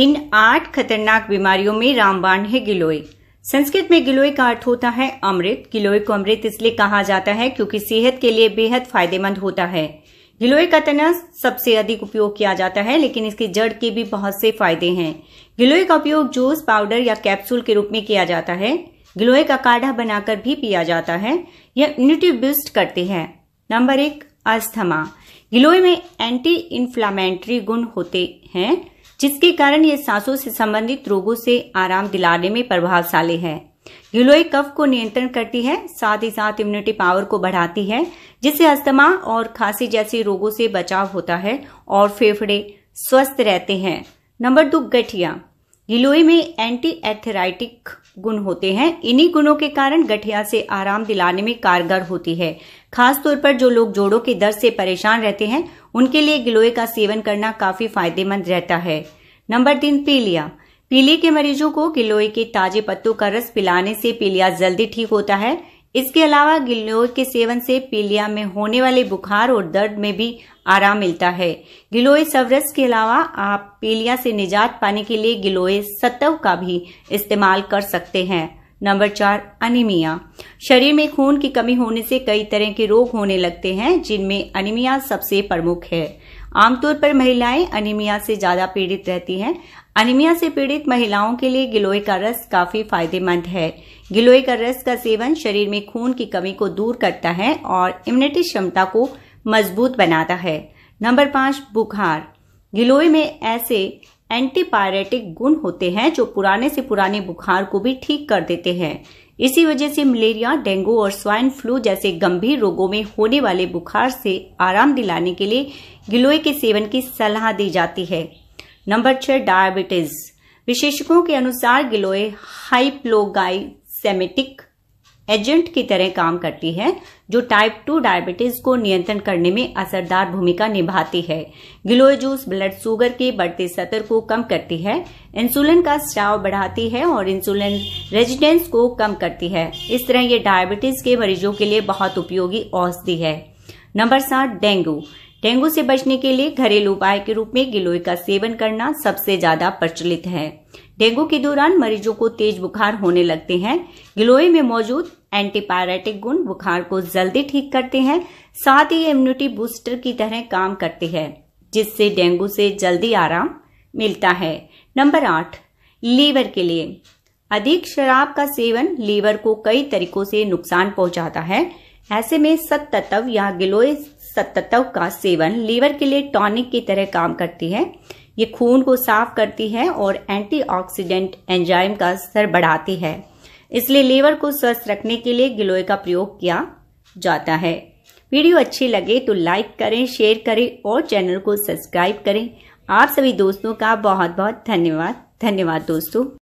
इन आठ खतरनाक बीमारियों में रामबाण है गिलोय संस्कृत में गिलोय का अर्थ होता है अमृत गिलोय को अमृत इसलिए कहा जाता है क्योंकि सेहत के लिए बेहद फायदेमंद होता है गिलोय का तना सबसे अधिक उपयोग किया जाता है लेकिन इसकी जड़ के भी बहुत से फायदे हैं गिलोय का उपयोग जूस पाउडर या कैप्सूल के रूप में किया जाता है गिलोय का काढ़ा बनाकर भी पिया जाता है यह इम्यूनिटी बूस्ट करते हैं नंबर एक अस्थमा गिलोय में एंटी इन्फ्लामेंट्री गुण होते हैं जिसके कारण ये सांसों से संबंधित रोगों से आराम दिलाने में प्रभावशाली है गिलोय कफ को नियंत्रण करती है साथ ही साथ इम्यूनिटी पावर को बढ़ाती है जिससे अस्थमा और खांसी जैसे रोगों से बचाव होता है और फेफड़े स्वस्थ रहते हैं नंबर दो गठिया गिलोय में एंटी एथेराइटिक गुण होते हैं इन्हीं गुणों के कारण गठिया से आराम दिलाने में कारगर होती है खासतौर पर जो लोग जोड़ों के दर्द से परेशान रहते हैं उनके लिए गिलोय का सेवन करना काफी फायदेमंद रहता है नंबर तीन पीलिया पीलिया के मरीजों को गिलोय के ताजे पत्तों का रस पिलाने से पीलिया जल्दी ठीक होता है इसके अलावा गिलोय के सेवन से पीलिया में होने वाले बुखार और दर्द में भी आराम मिलता है गिलोय सवरस के अलावा आप पीलिया से निजात पाने के लिए गिलोय सतव का भी इस्तेमाल कर सकते हैं नंबर चार अनिमिया शरीर में खून की कमी होने से कई तरह के रोग होने लगते हैं जिनमें अनिमिया सबसे प्रमुख है आमतौर पर महिलाएं अनिमिया से ज्यादा पीड़ित रहती हैं अनिमिया से पीड़ित महिलाओं के लिए गिलोय का रस काफी फायदेमंद है गिलोय का रस का सेवन शरीर में खून की कमी को दूर करता है और इम्यूनिटी क्षमता को मजबूत बनाता है नंबर पांच बुखार गिलोय में ऐसे एंटीपायरेटिक गुण होते हैं जो पुराने से पुराने बुखार को भी ठीक कर देते हैं इसी वजह से मलेरिया डेंगू और स्वाइन फ्लू जैसे गंभीर रोगों में होने वाले बुखार से आराम दिलाने के लिए गिलोय के सेवन की सलाह दी जाती है नंबर छह डायबिटीज विशेषज्ञों के अनुसार गिलोय हाइप्लोगाइसेमेटिक एजेंट की तरह काम करती है जो टाइप टू डायबिटीज को नियंत्रण करने में असरदार भूमिका निभाती है गिलोय जूस ब्लड शुगर के बढ़ते सतर को कम करती है इंसुलिन का स्टाव बढ़ाती है और इंसुलिन रेजिडेंस को कम करती है इस तरह ये डायबिटीज के मरीजों के लिए बहुत उपयोगी औषधि है नंबर सात डेंगू डेंगू से बचने के लिए घरेलू उपाय के रूप में गिलोय का सेवन करना सबसे ज्यादा प्रचलित है डेंगू के दौरान मरीजों को तेज बुखार होने लगते हैं गिलोय में मौजूद एंटीपायरेटिक गुण बुखार को जल्दी ठीक करते हैं साथ ही इम्यूनिटी बूस्टर की तरह काम करते हैं जिससे डेंगू से जल्दी आराम मिलता है नंबर आठ लीवर के लिए अधिक शराब का सेवन लीवर को कई तरीकों से नुकसान पहुंचाता है ऐसे में सत्तत्व या गिलोय सत्तत्व का सेवन लीवर के लिए टॉनिक की तरह काम करती है ये खून को साफ करती है और एंटीऑक्सीडेंट एंजाइम का स्तर बढ़ाती है इसलिए लीवर को स्वस्थ रखने के लिए गिलोय का प्रयोग किया जाता है वीडियो अच्छी लगे तो लाइक करें शेयर करें और चैनल को सब्सक्राइब करें आप सभी दोस्तों का बहुत बहुत धन्यवाद धन्यवाद दोस्तों